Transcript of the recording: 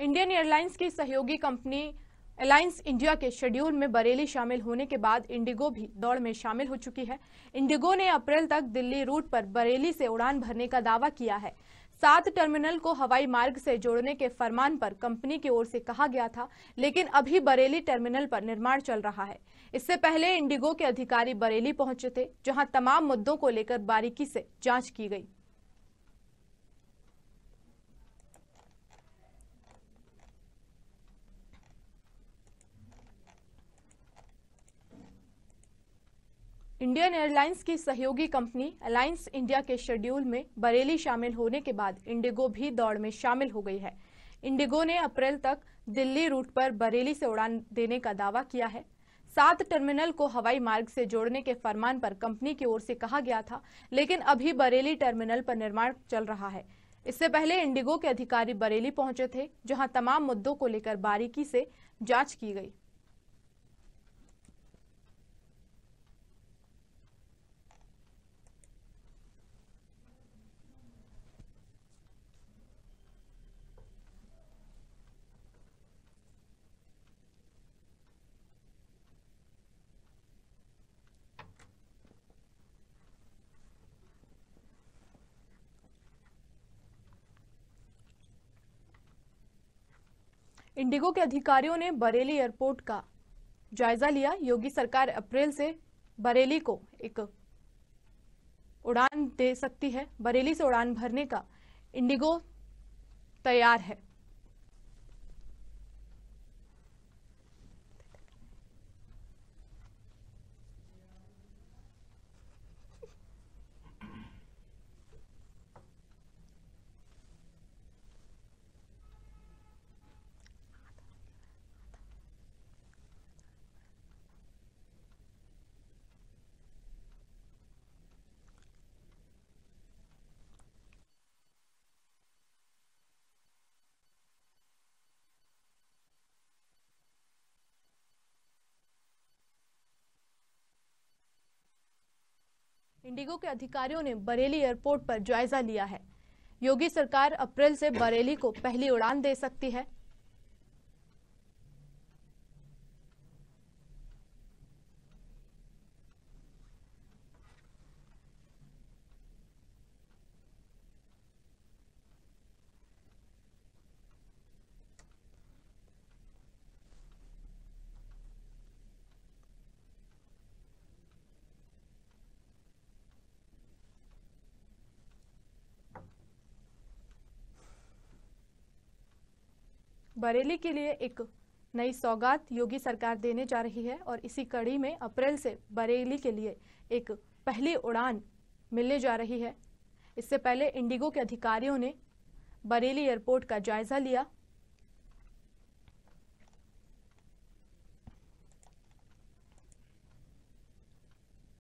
Indian Airlines की सहयोगी company Alliance India के शेड्यूल में बरेली शामिल होने के बाद इंडिगो भी दौड़ में शामिल हो चुकी है इंडिगो ने अप्रैल तक दिल्ली रूट पर बरेली से उड़ान भरने का दावा किया है सात टर्मिनल को हवाई मार्ग से जोड़ने के फरमान पर कंपनी की ओर से कहा गया था लेकिन अभी बरेली टर्मिनल पर निर्माण चल रहा है इससे पहले इंडिगो के अधिकारी बरेली पहुंचे थे जहां तमाम मुद्दों को लेकर बारीकी से जांच की गई इंडियन एयरलाइंस की सहयोगी कंपनी अलायंस इंडिया के शेड्यूल में बरेली शामिल होने के बाद इंडिगो भी दौड़ में शामिल हो गई है इंडिगो ने अप्रैल तक दिल्ली रूट पर बरेली से उड़ान देने का दावा किया है सात टर्मिनल को हवाई मार्ग से जोड़ने के फरमान पर कंपनी की ओर से कहा गया था लेकिन अभी बरेली टर्मिनल पर निर्माण चल रहा है इससे पहले इंडिगो के अधिकारी बरेली पहुंचे थे जहां तमाम मुद्दों को लेकर बारीकी से जांच की गई इंडिगो के अधिकारियों ने बरेली एयरपोर्ट का जायजा लिया योगी सरकार अप्रैल से बरेली को एक उड़ान दे सकती है बरेली से उड़ान भरने का इंडिगो तैयार है इंडिगो के अधिकारियों ने बरेली एयरपोर्ट पर जायजा लिया है योगी सरकार अप्रैल से बरेली को पहली उड़ान दे सकती है बरेली के लिए एक नई सौगात योगी सरकार देने जा रही है और इसी कड़ी में अप्रैल से बरेली के लिए एक पहली उड़ान मिलने जा रही है इससे पहले इंडिगो के अधिकारियों ने बरेली एयरपोर्ट का जायजा लिया